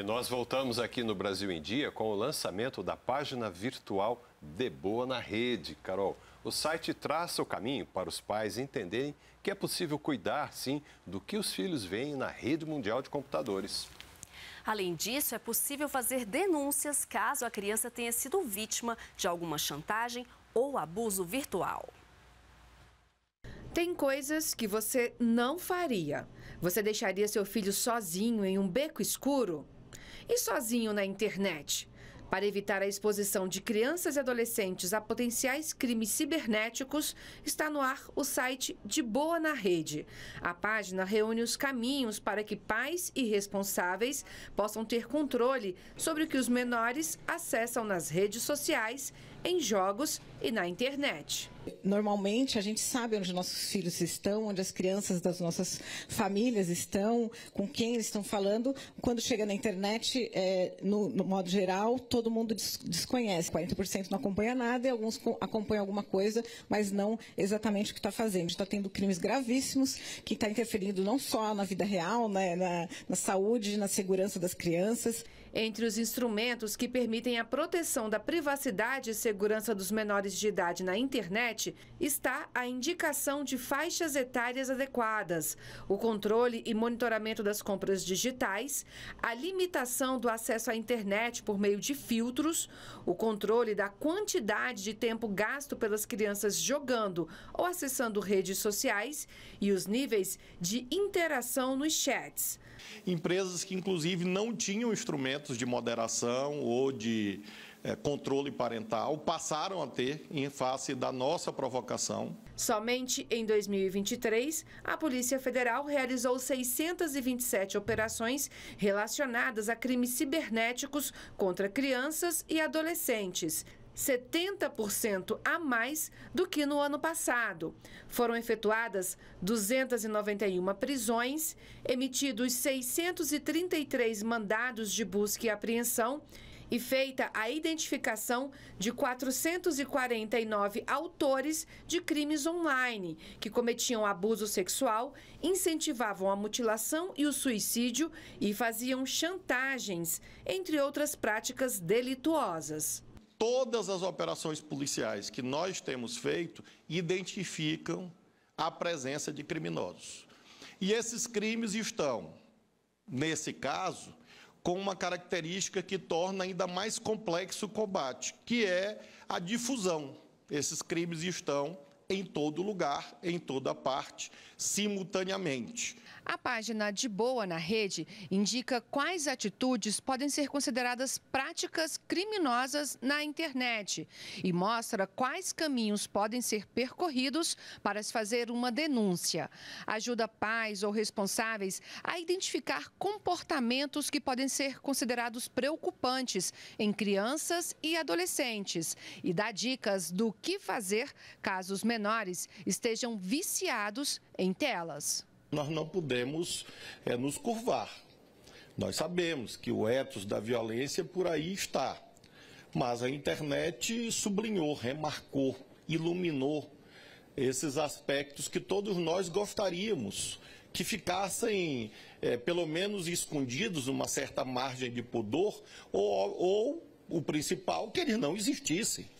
E nós voltamos aqui no Brasil em Dia com o lançamento da página virtual De Boa na Rede. Carol, o site traça o caminho para os pais entenderem que é possível cuidar, sim, do que os filhos veem na rede mundial de computadores. Além disso, é possível fazer denúncias caso a criança tenha sido vítima de alguma chantagem ou abuso virtual. Tem coisas que você não faria. Você deixaria seu filho sozinho em um beco escuro? e sozinho na internet. Para evitar a exposição de crianças e adolescentes a potenciais crimes cibernéticos, está no ar o site De Boa na Rede. A página reúne os caminhos para que pais e responsáveis possam ter controle sobre o que os menores acessam nas redes sociais, em jogos e na internet. Normalmente a gente sabe onde nossos filhos estão, onde as crianças das nossas famílias estão, com quem eles estão falando. Quando chega na internet, é, no, no, modo geral, todo mundo des desconhece. 40% não acompanha nada e alguns acompanham alguma coisa, mas não exatamente o que está fazendo. Está tendo crimes gravíssimos que está interferindo não só na vida real, né, na, na saúde, na segurança das crianças. Entre os instrumentos que permitem a proteção da privacidade e segurança dos menores de idade na internet, internet está a indicação de faixas etárias adequadas, o controle e monitoramento das compras digitais, a limitação do acesso à internet por meio de filtros, o controle da quantidade de tempo gasto pelas crianças jogando ou acessando redes sociais e os níveis de interação nos chats. Empresas que, inclusive, não tinham instrumentos de moderação ou de é, controle parental passaram a ter em face da nossa provocação. Somente em 2023, a Polícia Federal realizou 627 operações relacionadas a crimes cibernéticos contra crianças e adolescentes. 70% a mais do que no ano passado. Foram efetuadas 291 prisões, emitidos 633 mandados de busca e apreensão e feita a identificação de 449 autores de crimes online que cometiam abuso sexual, incentivavam a mutilação e o suicídio e faziam chantagens, entre outras práticas delituosas. Todas as operações policiais que nós temos feito identificam a presença de criminosos. E esses crimes estão, nesse caso, com uma característica que torna ainda mais complexo o combate, que é a difusão. Esses crimes estão em todo lugar, em toda parte, simultaneamente. A página de boa na rede indica quais atitudes podem ser consideradas práticas criminosas na internet e mostra quais caminhos podem ser percorridos para se fazer uma denúncia. Ajuda pais ou responsáveis a identificar comportamentos que podem ser considerados preocupantes em crianças e adolescentes e dá dicas do que fazer caso os menores menores estejam viciados em telas. Nós não podemos é, nos curvar. Nós sabemos que o ethos da violência por aí está. Mas a internet sublinhou, remarcou, iluminou esses aspectos que todos nós gostaríamos que ficassem, é, pelo menos, escondidos numa certa margem de pudor, ou, ou o principal, que eles não existissem.